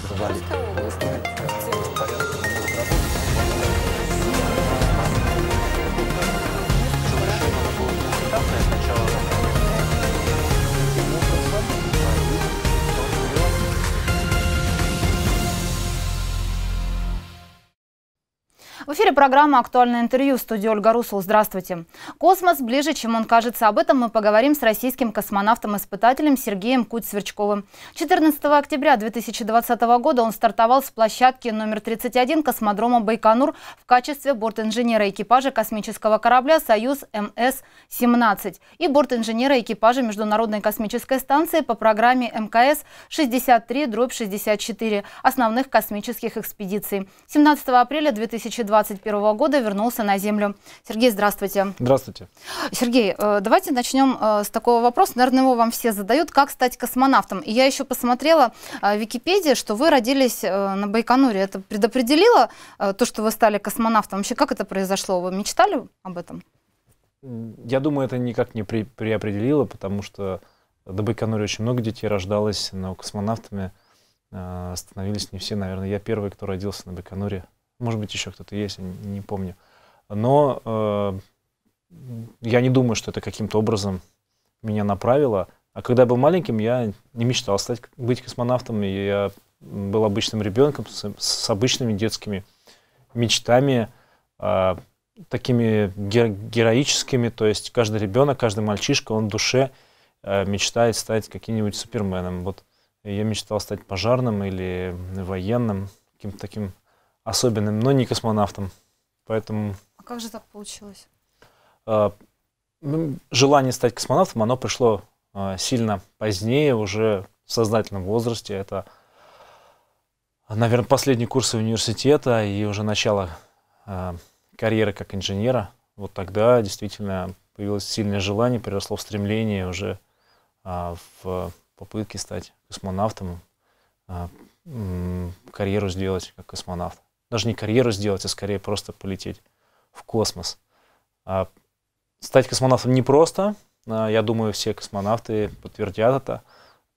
Zabrali. эфире программа «Актуальное интервью» в студии Ольга Русул. Здравствуйте. Космос ближе, чем он кажется. Об этом мы поговорим с российским космонавтом-испытателем Сергеем Куть-Сверчковым. 14 октября 2020 года он стартовал с площадки номер 31 космодрома Байконур в качестве бортинженера экипажа космического корабля «Союз МС-17» и бортинженера экипажа Международной космической станции по программе МКС 63-64 основных космических экспедиций. 17 апреля 2020 2021 года вернулся на Землю. Сергей, здравствуйте. Здравствуйте. Сергей, э, давайте начнем э, с такого вопроса. Наверное, его вам все задают. Как стать космонавтом? И я еще посмотрела э, в Википедии, что вы родились на Байконуре. Это предопределило то, что вы стали космонавтом? Вообще, как это произошло? Вы мечтали об этом? Я думаю, это никак не преопределило, потому что до Байконуре очень много детей рождалось, но космонавтами становились не все, наверное. Я первый, кто родился на Байконуре. Может быть, еще кто-то есть, не помню. Но э, я не думаю, что это каким-то образом меня направило. А когда я был маленьким, я не мечтал стать, быть космонавтом. И я был обычным ребенком с, с обычными детскими мечтами, э, такими гер, героическими. То есть каждый ребенок, каждый мальчишка, он в душе э, мечтает стать каким-нибудь суперменом. Вот я мечтал стать пожарным или военным, каким-то таким особенным, но не космонавтом. Поэтому... А как же так получилось? А, ну, желание стать космонавтом, оно пришло а, сильно позднее, уже в сознательном возрасте. Это, наверное, последние курсы университета и уже начало а, карьеры как инженера. Вот тогда действительно появилось сильное желание, переросло в стремление уже в попытке стать космонавтом, карьеру сделать как космонавт даже не карьеру сделать, а скорее просто полететь в космос. А стать космонавтом непросто. А, я думаю, все космонавты подтвердят это.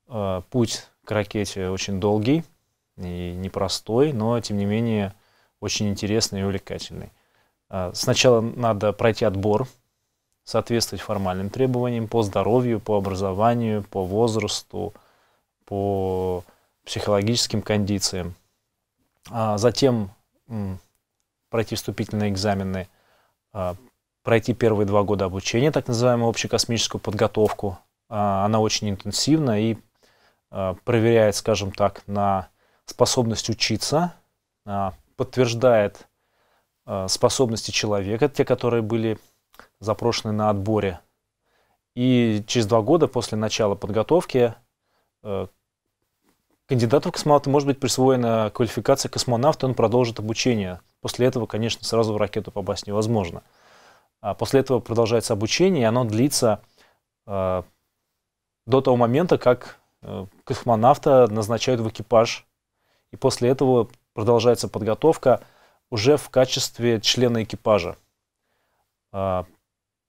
А, путь к ракете очень долгий и непростой, но, тем не менее, очень интересный и увлекательный. А, сначала надо пройти отбор, соответствовать формальным требованиям по здоровью, по образованию, по возрасту, по психологическим кондициям. А затем пройти вступительные экзамены, а, пройти первые два года обучения, так называемую общекосмическую подготовку. А, она очень интенсивна и а, проверяет, скажем так, на способность учиться, подтверждает способности человека, те, которые были запрошены на отборе. И через два года после начала подготовки э, Кандидату в космонавты может быть присвоена квалификация космонавта, он продолжит обучение. После этого, конечно, сразу в ракету попасть невозможно. А после этого продолжается обучение, и оно длится э, до того момента, как э, космонавта назначают в экипаж. И после этого продолжается подготовка уже в качестве члена экипажа. Э,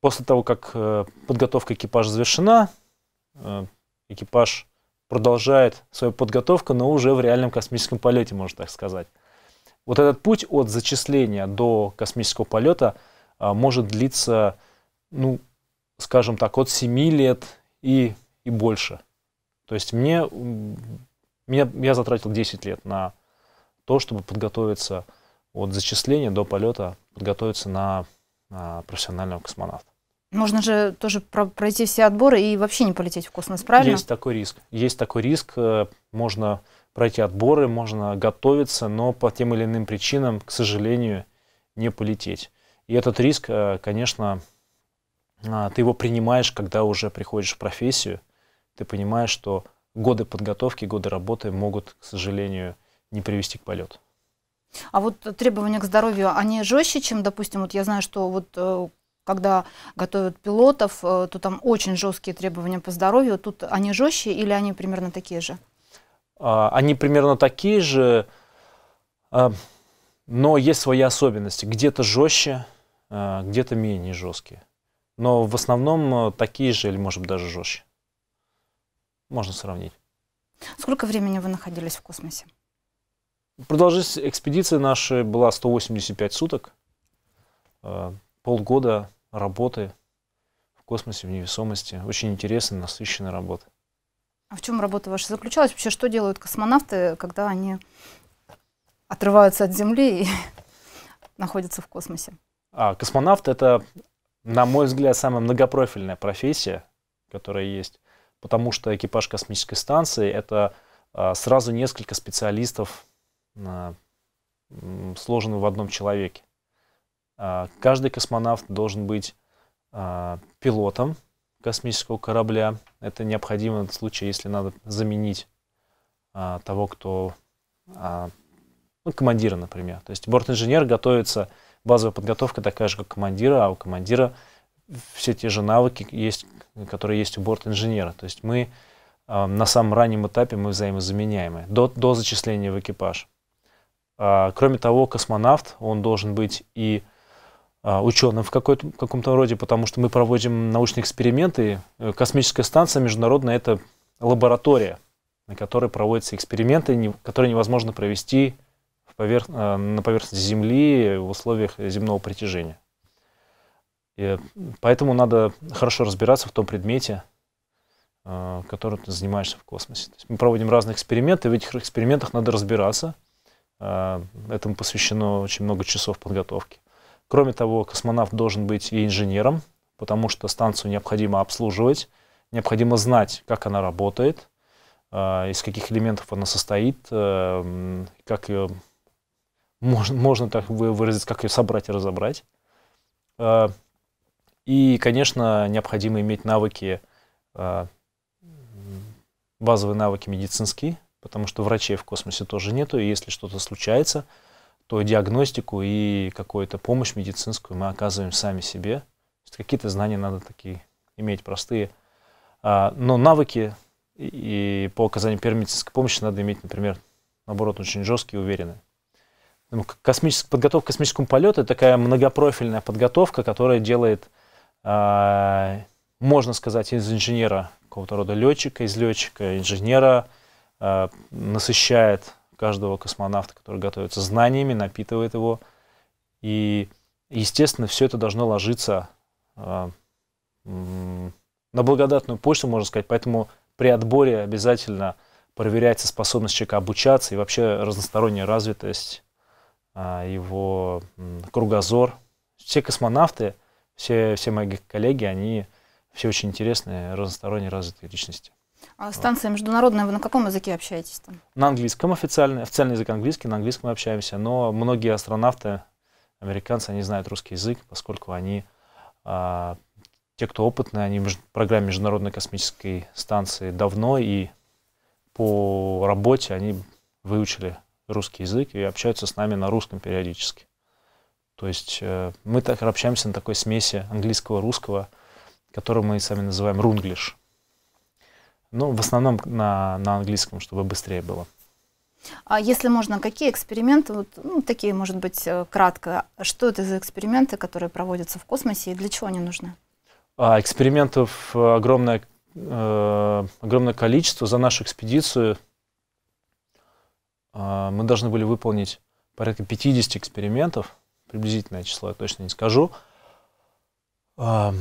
после того, как э, подготовка экипажа завершена, э, экипаж продолжает свою подготовку, но уже в реальном космическом полете, можно так сказать. Вот этот путь от зачисления до космического полета а, может длиться, ну, скажем так, от 7 лет и, и больше. То есть мне, меня, я затратил 10 лет на то, чтобы подготовиться от зачисления до полета, подготовиться на, на профессионального космонавта. Можно же тоже пройти все отборы и вообще не полететь в космос, правильно? Есть такой риск. Есть такой риск. Э, можно пройти отборы, можно готовиться, но по тем или иным причинам, к сожалению, не полететь. И этот риск, э, конечно, а, ты его принимаешь, когда уже приходишь в профессию. Ты понимаешь, что годы подготовки, годы работы могут, к сожалению, не привести к полету. А вот требования к здоровью, они жестче, чем, допустим, вот я знаю, что вот э, когда готовят пилотов, э, то там очень жесткие требования по здоровью. Тут они жестче или они примерно такие же? А, они примерно такие же, а, но есть свои особенности. Где-то жестче, а, где-то менее жесткие. Но в основном э, такие же или, может быть, даже жестче. Можно сравнить. Сколько времени вы находились в космосе? Продолжительность экспедиции нашей была 185 суток, э, полгода работы в космосе, в невесомости. Очень интересная, насыщенная работа. А в чем работа ваша заключалась? Вообще, что делают космонавты, когда они отрываются от Земли и находятся в космосе? А, космонавт — это, на мой взгляд, самая многопрофильная профессия, которая есть, потому что экипаж космической станции — это а, сразу несколько специалистов, а, сложенных в одном человеке. А, каждый космонавт должен быть а, пилотом космического корабля. Это необходимо в случае, если надо заменить а, того, кто ну, командира, например. То есть бортинженер готовится, базовая подготовка такая же, как командира, а у командира все те же навыки, есть, которые есть у борт-инженера. То есть мы на самом раннем этапе мы взаимозаменяемы до, до зачисления в экипаж. кроме того, космонавт, он должен быть и а, ученым в, в каком-то роде, потому что мы проводим научные эксперименты. Э, космическая станция международная – это лаборатория, на которой проводятся эксперименты, которые невозможно провести в поверх... Э, на поверхности Земли в условиях земного притяжения. И э, поэтому надо хорошо разбираться в том предмете, которым ты занимаешься в космосе. мы проводим разные эксперименты, в этих экспериментах надо разбираться. Этому посвящено очень много часов подготовки. Кроме того, космонавт должен быть и инженером, потому что станцию необходимо обслуживать, необходимо знать, как она работает, э, из каких элементов она состоит, э, как ее можно, можно так выразить, как ее собрать и разобрать. Э, и, конечно, необходимо иметь навыки, базовые навыки медицинские, потому что врачей в космосе тоже нету, и если что-то случается, то диагностику и какую-то помощь медицинскую мы оказываем сами себе. Какие-то знания надо такие иметь простые. А, но навыки и по оказанию первой медицинской помощи надо иметь, например, наоборот, очень жесткие и уверенные. Космическая, подготовка к космическому полету – это такая многопрофильная подготовка, которая делает, а, можно сказать, из инженера какого-то рода летчика, из летчика инженера, а, насыщает каждого космонавта, который готовится, знаниями напитывает его. И, естественно, все это должно ложиться э, на благодатную почту, можно сказать. Поэтому при отборе обязательно проверяется способность человека обучаться и вообще разносторонняя развитость, э, его э, кругозор. Все космонавты, все, все мои коллеги, они все очень интересные, разносторонние развитые личности. А станция международная, вы на каком языке общаетесь там? На английском официально. официальный язык английский, на английском мы общаемся, но многие астронавты, американцы, они знают русский язык, поскольку они, а, те, кто опытные, они в программе Международной космической станции давно, и по работе они выучили русский язык и общаются с нами на русском периодически. То есть э, мы так общаемся на такой смеси английского-русского, которую мы сами называем рунглиш. Ну, в основном на, на английском, чтобы быстрее было. А если можно, какие эксперименты, вот, ну, такие, может быть, э, кратко, что это за эксперименты, которые проводятся в космосе и для чего они нужны? А, экспериментов э, огромное, э, огромное количество. За нашу экспедицию э, мы должны были выполнить порядка 50 экспериментов, приблизительное число я точно не скажу. Э,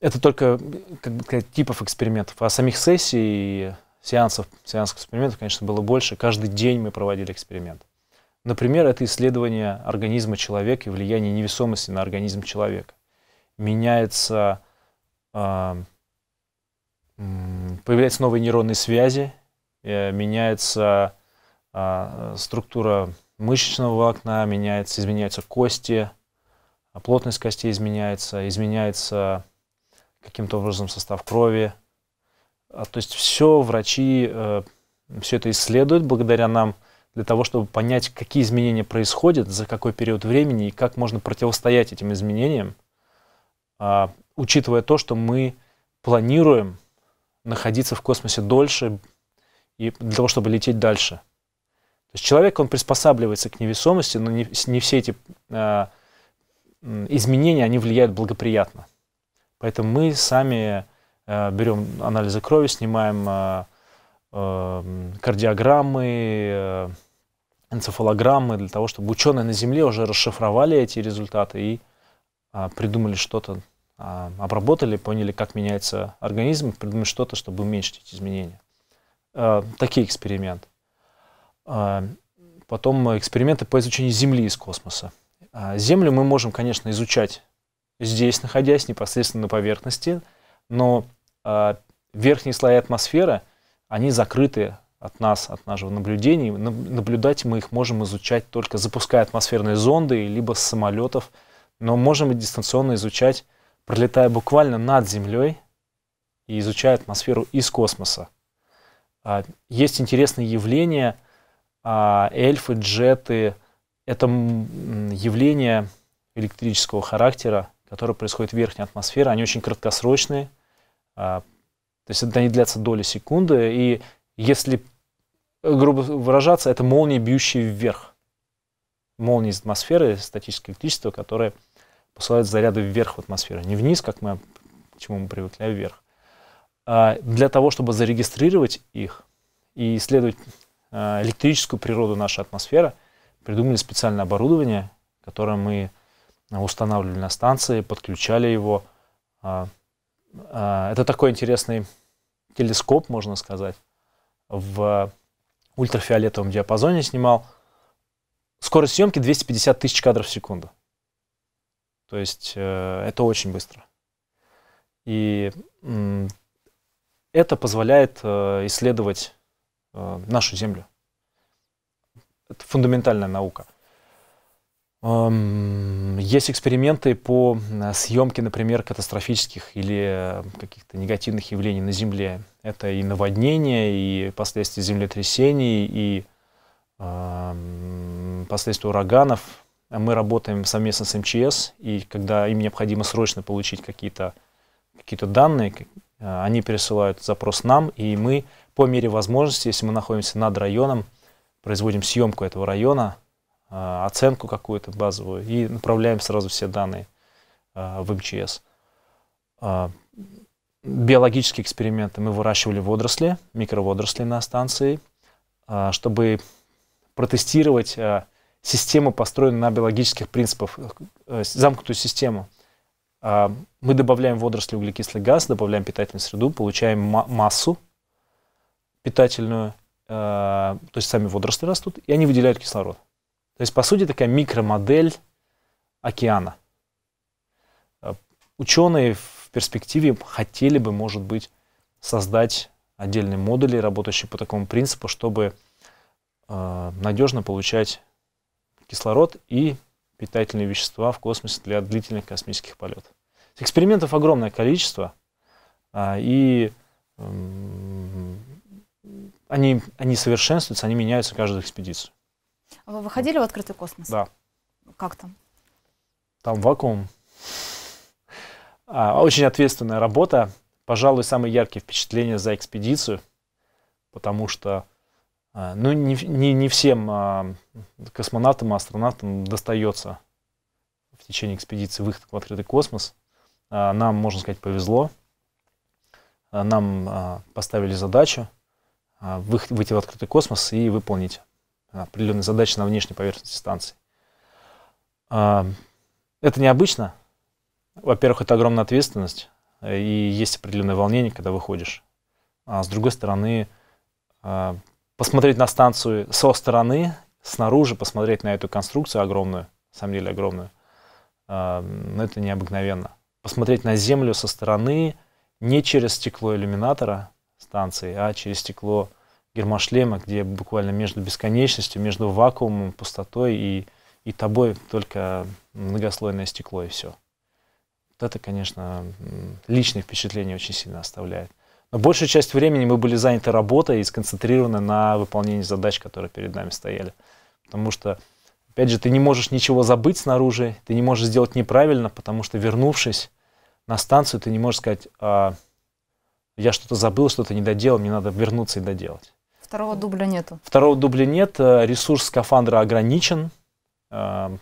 это только как бы, сказать, типов экспериментов. А самих сессий сеансов, сеансов экспериментов, конечно, было больше. Каждый день мы проводили эксперимент. Например, это исследование организма человека и влияние невесомости на организм человека. Меняется, а, появляются новые нейронные связи, э, меняется а, структура мышечного волокна, меняется, изменяются кости, а плотность костей изменяется, изменяется каким-то образом состав крови. А, то есть все врачи э, все это исследуют благодаря нам для того, чтобы понять, какие изменения происходят, за какой период времени и как можно противостоять этим изменениям, э, учитывая то, что мы планируем находиться в космосе дольше и для того, чтобы лететь дальше. То есть человек, он приспосабливается к невесомости, но не, не все эти э, изменения, они влияют благоприятно. Поэтому мы сами э, берем анализы крови, снимаем э, э, кардиограммы, энцефалограммы, для того, чтобы ученые на Земле уже расшифровали эти результаты и а, придумали что-то, а, обработали, поняли, как меняется организм, придумали что-то, чтобы уменьшить эти изменения. Такие эксперименты. Потом эксперименты по изучению Земли из космоса. Землю мы можем, конечно, изучать здесь, находясь непосредственно на поверхности, но э, верхние слои атмосферы, они закрыты от нас, от нашего наблюдения. Наблюдать мы их можем изучать только запуская атмосферные зонды, либо с самолетов, но можем и дистанционно изучать, пролетая буквально над Землей и изучая атмосферу из космоса. А, есть интересные явления, а, эльфы, джеты. Это явления электрического характера, которые происходят в верхней атмосфере, они очень краткосрочные, а, то есть они длятся доли секунды, и если, э, грубо выражаться, это молнии, бьющие вверх. Молнии из атмосферы, статическое электричество, которое посылает заряды вверх в атмосферу, не вниз, как мы, к чему мы привыкли, а вверх. А, для того, чтобы зарегистрировать их и исследовать а, электрическую природу нашей атмосферы, придумали специальное оборудование, которое мы Э, устанавливали на станции, подключали его. А, а, это такой интересный телескоп, можно сказать, в ультрафиолетовом диапазоне снимал. Скорость съемки 250 тысяч кадров в секунду. То есть э, это очень быстро. И это позволяет э, исследовать нашу Землю. Это фундаментальная наука – есть эксперименты по э, съемке, например, катастрофических или э, каких-то негативных явлений на Земле. Это и наводнения, и последствия землетрясений, и последствия ураганов. Мы работаем совместно с МЧС, и когда им необходимо срочно получить какие-то какие данные, э, они пересылают запрос нам, и мы по мере возможности, если мы находимся над районом, производим съемку этого района – а, оценку какую-то базовую и направляем сразу все данные а, в МЧС. А, биологические эксперименты. Мы выращивали водоросли, микроводоросли на станции, чтобы протестировать систему, построенную на биологических принципах, э, замкнутую систему. Мы добавляем водоросли углекислый газ, добавляем питательную среду, получаем массу питательную, то есть сами водоросли растут, и они выделяют кислород. То есть, по сути, такая микромодель океана. Э, ученые в перспективе хотели бы, может быть, создать отдельные модули, работающие по такому принципу, чтобы э, надежно получать кислород и питательные вещества в космосе для длительных космических полетов. Экспериментов огромное количество, э, и э, они, они совершенствуются, они меняются каждую экспедицию. Вы выходили в открытый космос? Да. Как там? Там вакуум. А, очень ответственная работа. Пожалуй, самые яркие впечатления за экспедицию, потому что а, ну, не, не, не всем а, космонавтам и астронавтам достается в течение экспедиции выход в открытый космос. А, нам, можно сказать, повезло. Нам поставили задачу выйти в открытый космос и выполнить определенные задачи на внешней поверхности станции. А, это необычно. Во-первых, это огромная ответственность, э, и есть определенное волнение, когда выходишь. А с другой стороны, а, посмотреть на станцию со стороны, снаружи, посмотреть на эту конструкцию огромную, на самом деле огромную, а, но ну, это необыкновенно. Посмотреть на Землю со стороны не через стекло иллюминатора станции, а через стекло гермошлема, где буквально между бесконечностью, между вакуумом, пустотой и, и тобой только многослойное стекло и все. Вот это, конечно, личные впечатления очень сильно оставляет. Но большую часть времени мы были заняты работой и сконцентрированы на выполнении задач, которые перед нами стояли. Потому что, опять же, ты не можешь ничего забыть снаружи, ты не можешь сделать неправильно, потому что, вернувшись на станцию, ты не можешь сказать, а, я что-то забыл, что-то не доделал, мне надо вернуться и доделать. Второго дубля нету. Второго дубля нет, э, ресурс скафандра ограничен, э,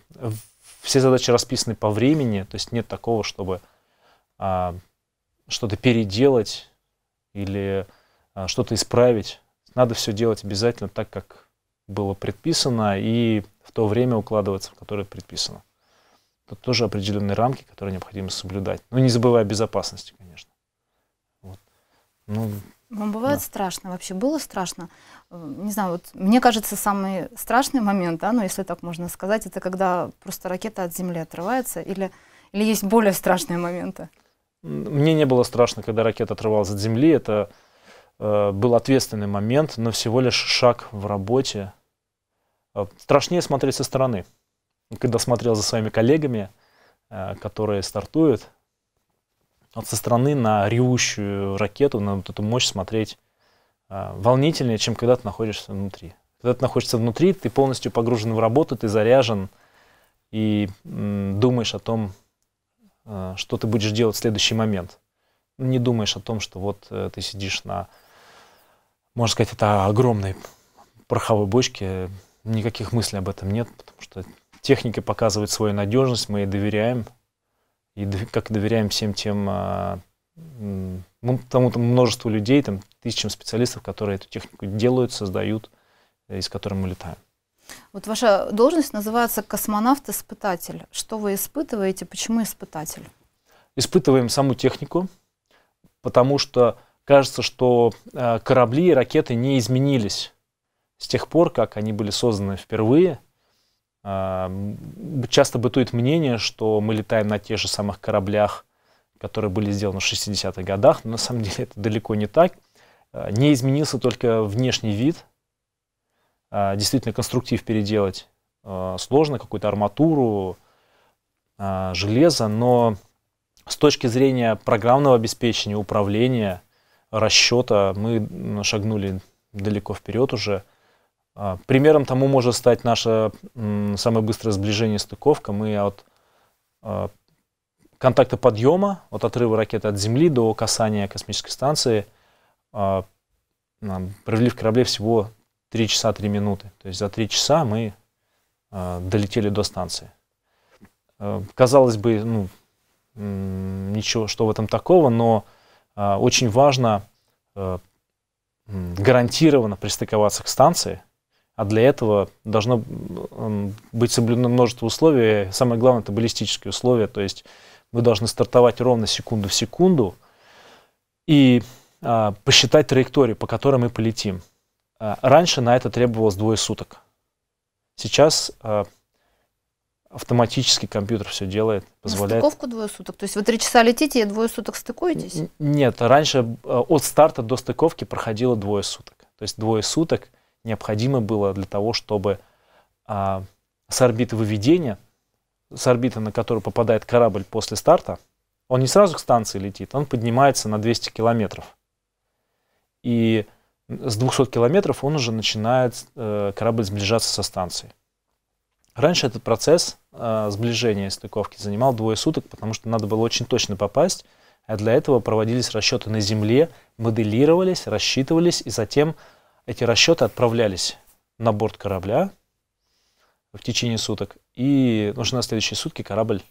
все задачи расписаны по времени, то есть нет такого, чтобы э, что-то переделать или что-то исправить. Надо все делать обязательно так, как было предписано, и в то время укладываться, в которое предписано. Тут тоже определенные рамки, которые необходимо соблюдать. Ну, не забывая о безопасности, конечно. Вот. Ну, вам ну, бывает да. страшно? Вообще было страшно? Э, не знаю, вот мне кажется, самый страшный момент, да, ну, если так можно сказать, это когда просто ракета от Земли отрывается, или, или есть более страшные моменты? Мне не было страшно, когда ракета отрывалась от Земли. Это э, был ответственный момент, но всего лишь шаг в работе. Э, страшнее смотреть со стороны. Когда смотрел за своими коллегами, э, которые стартуют, вот со стороны на ревущую ракету, на вот эту мощь смотреть э, волнительнее, чем когда ты находишься внутри. Когда ты находишься внутри, ты полностью погружен в работу, ты заряжен и м, думаешь о том, э, что ты будешь делать в следующий момент. Не думаешь о том, что вот э, ты сидишь на, можно сказать, это огромной пороховой бочке, никаких мыслей об этом нет, потому что техника показывает свою надежность, мы ей доверяем, и как доверяем всем тем а, тому там множеству людей, там, тысячам специалистов, которые эту технику делают, создают, э, из которых мы летаем. Вот ваша должность называется космонавт-испытатель. Что вы испытываете, почему испытатель? Испытываем саму технику, потому что кажется, что а, корабли и ракеты не изменились с тех пор, как они были созданы впервые. Часто бытует мнение, что мы летаем на тех же самых кораблях, которые были сделаны в 60-х годах, но на самом деле это далеко не так. А, не изменился только внешний вид. А, действительно, конструктив переделать а, сложно, какую-то арматуру, железо, но с точки зрения программного обеспечения, управления, расчета мы шагнули далеко вперед уже – а, примером тому может стать наше саме быстрое сближение стыковка. Мы от а, контакта подъема, от отрыва ракеты от Земли до касания космической станции а, провели в корабле всего 3 часа 3 минуты. То есть за 3 часа мы долетели до станции. Казалось бы, ну, ничего, что в этом такого, но очень важно гарантированно пристыковаться к станции – а для этого должно быть соблюдено множество условий. Самое главное – это баллистические условия. То есть вы должны стартовать ровно секунду в секунду и а, посчитать траекторию, по которой мы полетим. А, раньше на это требовалось двое суток. Сейчас а, автоматически компьютер все делает, позволяет. На стыковку двое суток? То есть вы три часа летите и двое суток стыкуетесь? Нет, раньше а, от старта до стыковки проходило двое суток. То есть двое суток – необходимо было для того, чтобы а, с орбиты выведения, с орбиты, на которую попадает корабль после старта, он не сразу к станции летит, он поднимается на 200 километров. И с 200 километров он уже начинает э, корабль сближаться со станцией. Раньше этот процесс э, сближения стыковки занимал двое суток, потому что надо было очень точно попасть, а для этого проводились расчеты на Земле, моделировались, рассчитывались, и затем эти расчеты отправлялись на борт корабля в течение суток, и нужно на следующие сутки корабль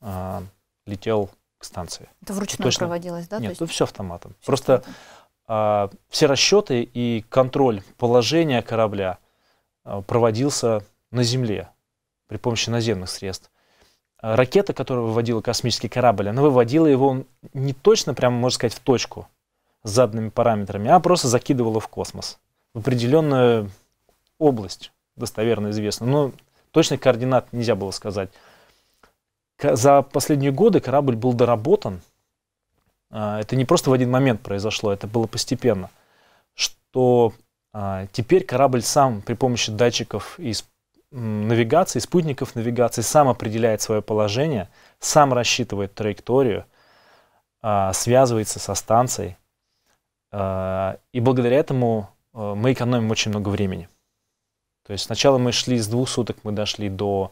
а, летел к станции. Это вручную Точно... проводилось, да? Нет, ну, есть... все автоматом. Все Просто автоматом. А, все расчеты и контроль положения корабля а, проводился на земле при помощи наземных средств. ракета, которая выводила космический корабль, она выводила его не точно, прямо можно сказать, в точку – заданными параметрами, а просто закидывала в космос, в определенную область, достоверно известно. Но ну, точных координат нельзя было сказать. За последние годы корабль был доработан. А, это не просто в один момент произошло, это было постепенно. Что а, теперь корабль сам при помощи датчиков и навигации, спутников навигации, сам определяет свое положение, сам рассчитывает траекторию, а, связывается со станцией. Э, и благодаря этому э, мы экономим очень много времени. То есть сначала мы шли с двух суток, мы дошли до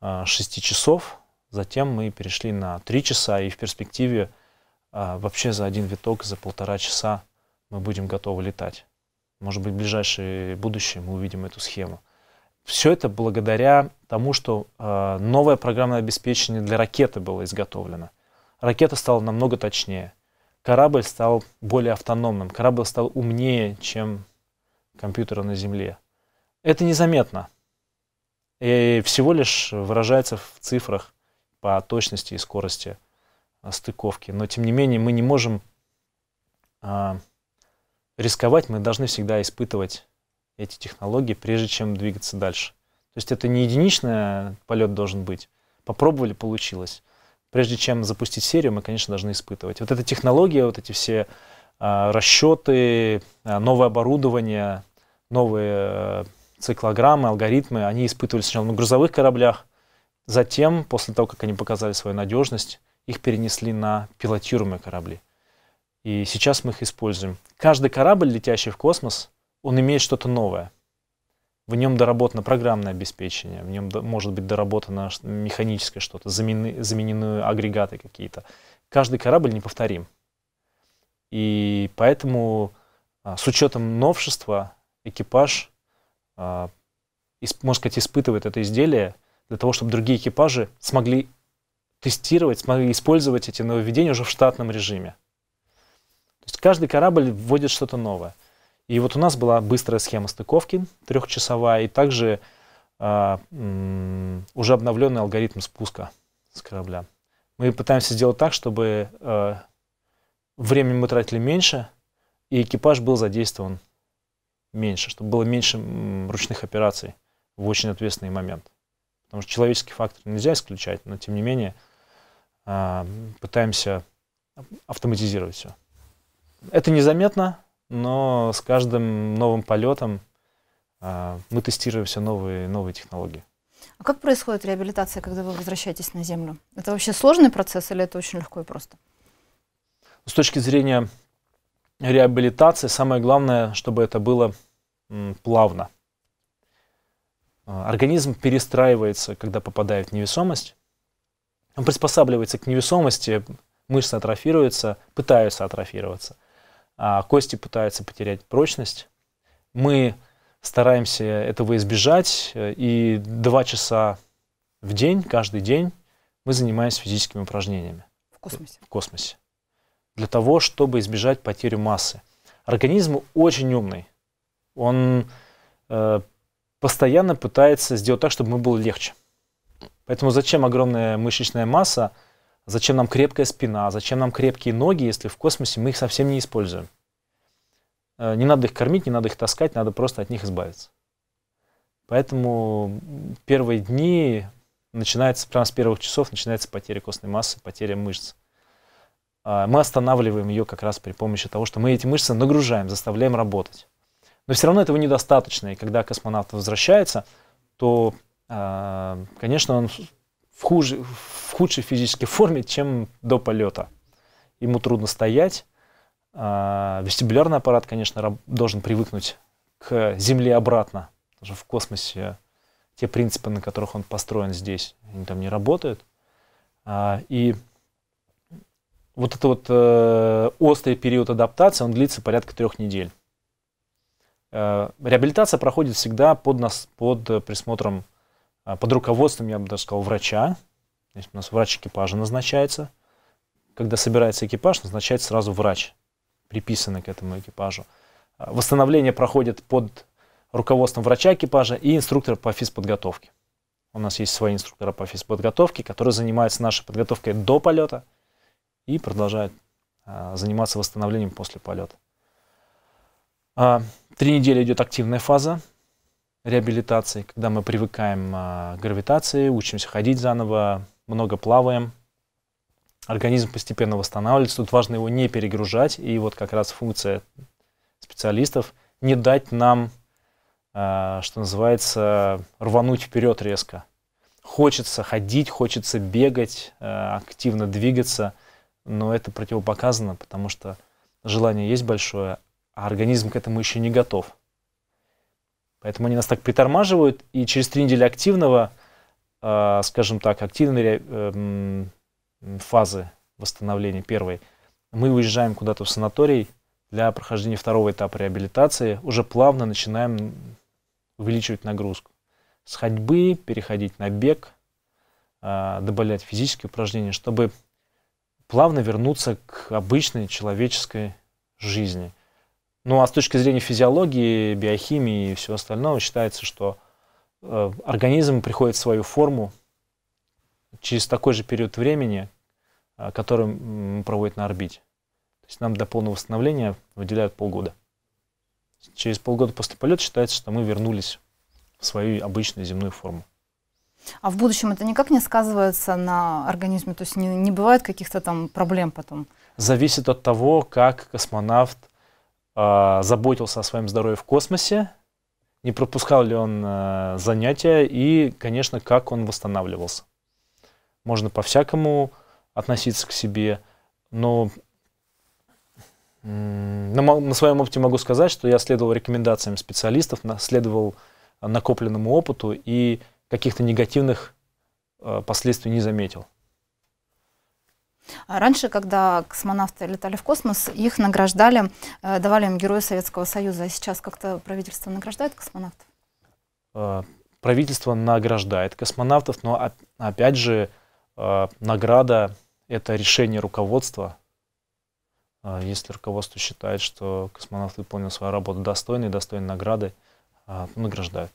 6 э, часов, затем мы перешли на 3 часа, и в перспективе вообще за один виток, за полтора часа мы будем готовы летать. Может быть, в ближайшее будущее мы увидим эту схему. Все это благодаря тому, что новое программное обеспечение для ракеты было изготовлено. Ракета стала намного точнее корабль стал более автономным, корабль стал умнее, чем компьютеры на Земле. Это незаметно. И всего лишь выражается в цифрах по точности и скорости а, стыковки. Но тем не менее мы не можем а, рисковать, мы должны всегда испытывать эти технологии, прежде чем двигаться дальше. То есть это не единичный полет должен быть. Попробовали, получилось прежде чем запустить серию, мы, конечно, должны испытывать. Вот эта технология, вот эти все а, расчеты, а, новое оборудование, новые э, циклограммы, алгоритмы, они испытывались сначала на грузовых кораблях, затем, после того, как они показали свою надежность, их перенесли на пилотируемые корабли. И сейчас мы их используем. Каждый корабль, летящий в космос, он имеет что-то новое – в нем доработано программное обеспечение, в нем может быть доработано механическое что-то, заменены, заменены агрегаты какие-то. Каждый корабль неповторим. И поэтому а, с учетом новшества экипаж, а, можно сказать, испытывает это изделие для того, чтобы другие экипажи смогли тестировать, смогли использовать эти нововведения уже в штатном режиме. То есть каждый корабль вводит что-то новое. И вот у нас была быстрая схема стыковки, трехчасовая, и также а, м, уже обновленный алгоритм спуска с корабля. Мы пытаемся сделать так, чтобы а, время мы тратили меньше, и экипаж был задействован меньше, чтобы было меньше м, ручных операций в очень ответственный момент. Потому что человеческий фактор нельзя исключать, но тем не менее а, пытаемся автоматизировать все. Это незаметно, но с каждым новым полетом э, мы тестируем все новые, новые технологии. А как происходит реабилитация, когда вы возвращаетесь на Землю? Это вообще сложный процесс или это очень легко и просто? С точки зрения реабилитации, самое главное, чтобы это было плавно. А, организм перестраивается, когда попадает в невесомость. Он приспосабливается к невесомости, мышцы атрофируются, пытаются атрофироваться – а, кости пытаются потерять прочность. Мы стараемся этого избежать, э, и два часа в день, каждый день, мы занимаемся физическими упражнениями. В космосе? В космосе. Для того, чтобы избежать потери массы. Организм очень умный. Он э, постоянно пытается сделать так, чтобы мы было легче. Поэтому зачем огромная мышечная масса – Зачем нам крепкая спина? Зачем нам крепкие ноги, если в космосе мы их совсем не используем? Э, не надо их кормить, не надо их таскать, надо просто от них избавиться. Поэтому первые дни начинается, прямо с первых часов начинается потеря костной массы, потеря мышц. А, мы останавливаем ее как раз при помощи того, что мы эти мышцы нагружаем, заставляем работать. Но все равно этого недостаточно. И когда космонавт возвращается, то, а, конечно, он в, хуже, в худшей физической форме, чем до полета. Ему трудно стоять. А, вестибулярный аппарат, конечно, должен привыкнуть к земле обратно. Потому что в космосе те принципы, на которых он построен здесь, они там не работают. А, и вот этот вот э, острый период адаптации, он длится порядка трех недель. Э, реабилитация проходит всегда под, нас, под присмотром а, под руководством, я бы даже сказал, врача. Значит, у нас врач экипажа назначается. Когда собирается экипаж, назначается сразу врач, приписанный к этому экипажу. А, восстановление проходит под руководством врача экипажа и инструктора по физподготовке. У нас есть свои инструкторы по физподготовке, которые занимаются нашей подготовкой до полета и продолжают а, заниматься восстановлением после полета. три недели идет активная фаза реабилитации, когда мы привыкаем а, к гравитации, учимся ходить заново, много плаваем, организм постепенно восстанавливается. Тут важно его не перегружать, и вот как раз функция специалистов не дать нам, а, что называется, рвануть вперед резко. Хочется ходить, хочется бегать, а, активно двигаться, но это противопоказано, потому что желание есть большое, а организм к этому еще не готов. Поэтому они нас так притормаживают, и через три недели активного, э, скажем так, активной э, фазы восстановления первой, мы уезжаем куда-то в санаторий для прохождения второго этапа реабилитации, уже плавно начинаем увеличивать нагрузку. С ходьбы переходить на бег, э, добавлять физические упражнения, чтобы плавно вернуться к обычной человеческой жизни. Ну а с точки зрения физиологии, биохимии и всего остального считается, что э, организм приходит в свою форму через такой же период времени, э, который проводит на орбите. То есть нам до полного восстановления выделяют полгода. Через полгода после полета считается, что мы вернулись в свою обычную земную форму. А в будущем это никак не сказывается на организме? То есть не, не бывает каких-то там проблем потом? Зависит от того, как космонавт а, заботился о своем здоровье в космосе, не пропускал ли он а, занятия и, конечно, как он восстанавливался. Можно по-всякому относиться к себе, но на, своем опыте могу сказать, что я следовал рекомендациям специалистов, следовал накопленному опыту и каких-то негативных а, последствий не заметил. А раньше, когда космонавты летали в космос, их награждали, э, давали им Героя Советского Союза. А сейчас как-то правительство награждает космонавтов? А, правительство награждает космонавтов, но опять же а, награда – это решение руководства. Если руководство считает, что космонавт выполнил свою работу достойно и достойной награды, награждают.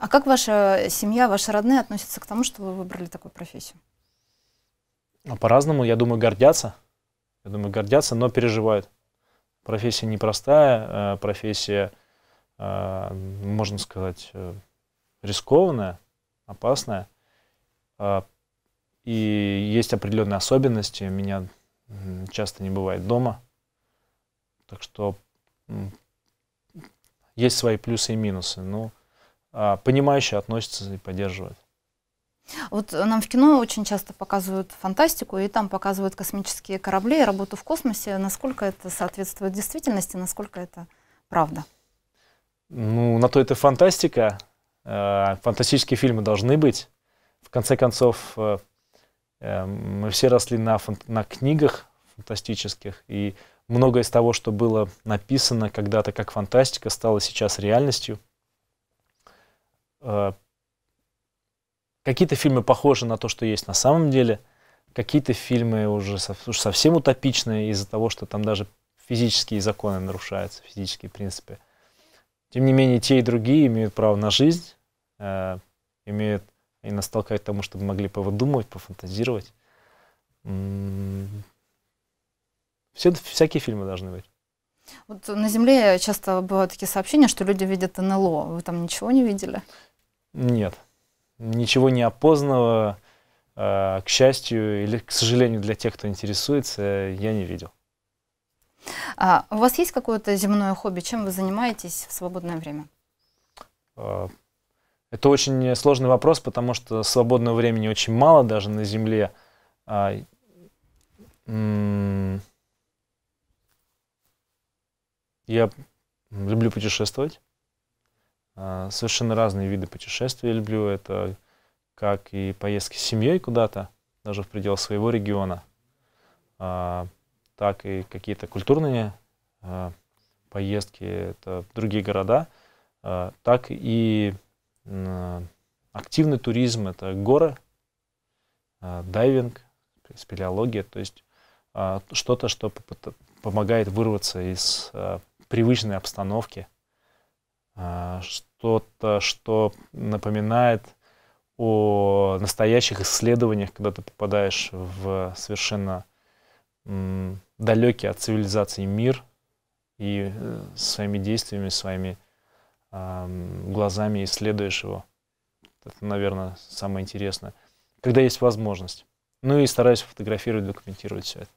А как ваша семья, ваши родные относятся к тому, что вы выбрали такую профессию? А по-разному, я думаю, гордятся. Я думаю, гордятся, но переживают. Профессия непростая, э, профессия, э, можно сказать, э, рискованная, опасная. А, и есть определенные особенности. Меня часто не бывает дома. Так что есть свои плюсы и минусы. но ну, а понимающие относятся и поддерживают. Вот э, нам в кино очень часто показывают фантастику, и там показывают космические корабли работу в космосе. Насколько это соответствует действительности, насколько это правда? Ну, на то это фантастика. Э, фантастические фильмы должны быть. В конце концов, э, мы все росли на, на книгах фантастических, и многое из того, что было написано когда-то как фантастика, стало сейчас реальностью Какие-то фильмы похожи на то, что есть на самом деле, какие-то фильмы уже совсем утопичные из-за того, что там даже физические законы нарушаются, физические принципы. Тем не менее, те и другие имеют право на жизнь, э, имеют и нас толкают к тому, чтобы могли повыдумывать, пофантазировать. М-м, все, всякие фильмы должны быть. Вот на Земле часто бывают такие сообщения, что люди видят НЛО. Вы там ничего не видели? Нет ничего неопознанного, а, к счастью или к сожалению для тех, кто интересуется, я не видел. А у вас есть какое-то земное хобби? Чем вы занимаетесь в свободное время? А, это очень сложный вопрос, потому что свободного времени очень мало даже на Земле. А, я люблю путешествовать. А, совершенно разные виды путешествий я люблю. Это как и поездки с семьей куда-то, даже в пределах своего региона, а, так и какие-то культурные а, поездки, это другие города, так и активный туризм, это горы, дайвинг, спелеология, то есть что-то, что помогает вырваться из привычной обстановки – а, что-то, что напоминает о настоящих исследованиях, когда ты попадаешь в совершенно далекий от цивилизации мир и э, своими действиями, своими а, глазами исследуешь его. Это, наверное, самое интересное. Когда есть возможность. Ну и стараюсь фотографировать, документировать все это.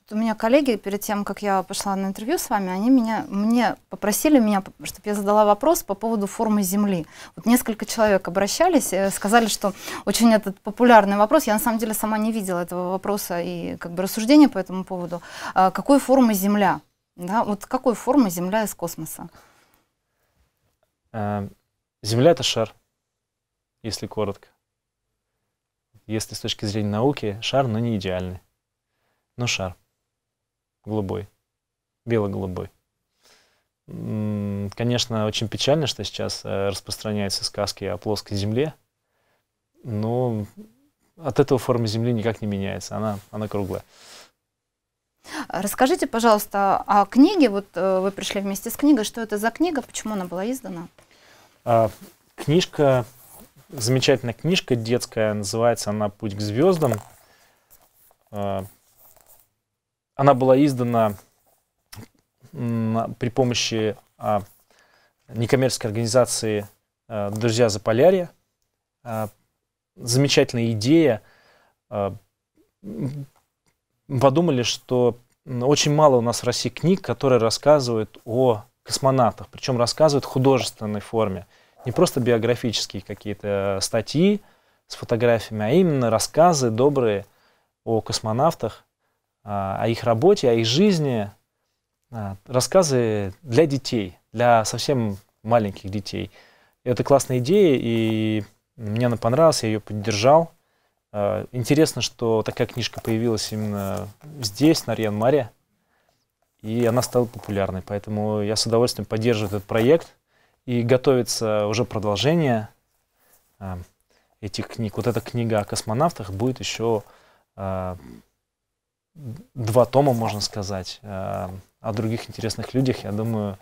Вот у меня коллеги перед тем, как я пошла на интервью с вами, они меня, мне попросили меня, чтобы я задала вопрос по поводу формы Земли. Вот несколько человек обращались, э, сказали, что очень этот популярный вопрос, я на самом деле сама не видела этого вопроса и как бы рассуждения по этому поводу, а какой формы Земля? Да, вот какой формы Земля из космоса? Э, Земля — это шар, если коротко. Если с точки зрения науки, шар, но не идеальный. Ну шар. Голубой. Бело-голубой. Конечно, очень печально, что сейчас э, распространяются сказки о плоской Земле, но от этого форма Земли никак не меняется, она, она круглая. Расскажите, пожалуйста, о книге. Вот э, вы пришли вместе с книгой. Что это за книга? Почему она была издана? А, книжка, замечательная книжка детская, называется она «Путь к звездам». А, она была издана при помощи а, некоммерческой организации э, «Друзья за Заполярья». А, замечательная идея. А, подумали, что очень мало у нас в России книг, которые рассказывают о космонавтах, причем рассказывают в художественной форме. Не просто биографические какие-то э, статьи с фотографиями, а именно рассказы добрые о космонавтах. А, о их работе, о их жизни, а, рассказы для детей, для совсем маленьких детей. Это классная идея, и мне она понравилась, я ее поддержал. А, интересно, что такая книжка появилась именно здесь, на Рьян-Маре, и она стала популярной. Поэтому я с удовольствием поддерживаю этот проект, и готовится уже продолжение этих книг. Вот эта книга о космонавтах будет еще два тома, можно сказать, э, о других интересных людях. Я думаю,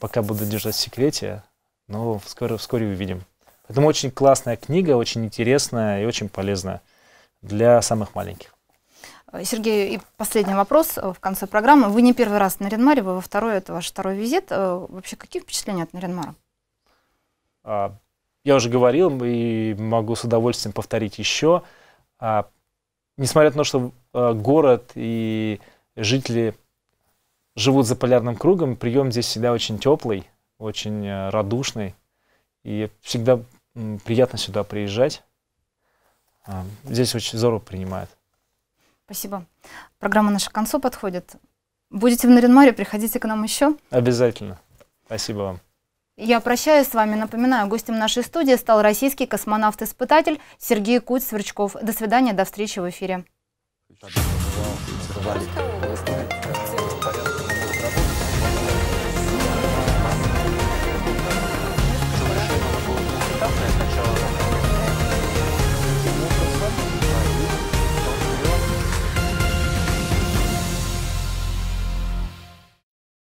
пока буду держать в секрете, но вскоре, вскоре увидим. Поэтому очень классная книга, очень интересная и очень полезная для самых маленьких. Сергей, и последний вопрос э, в конце программы. Вы не первый раз на Ренмаре, вы во второй, это ваш второй визит. Э, вообще, какие впечатления от Наренмара? А, я уже говорил и могу с удовольствием повторить еще. А, несмотря на то, что э, город и жители живут за полярным кругом, прием здесь всегда очень теплый, очень э, радушный. И всегда приятно сюда приезжать. А, здесь очень здорово принимают. Спасибо. Программа наша к концу подходит. Будете в Наринмаре, приходите к нам еще. Обязательно. Спасибо вам. Я прощаюсь с вами. Напоминаю, гостем нашей студии стал российский космонавт-испытатель Сергей Куть-Сверчков. До свидания, до встречи в эфире. Thank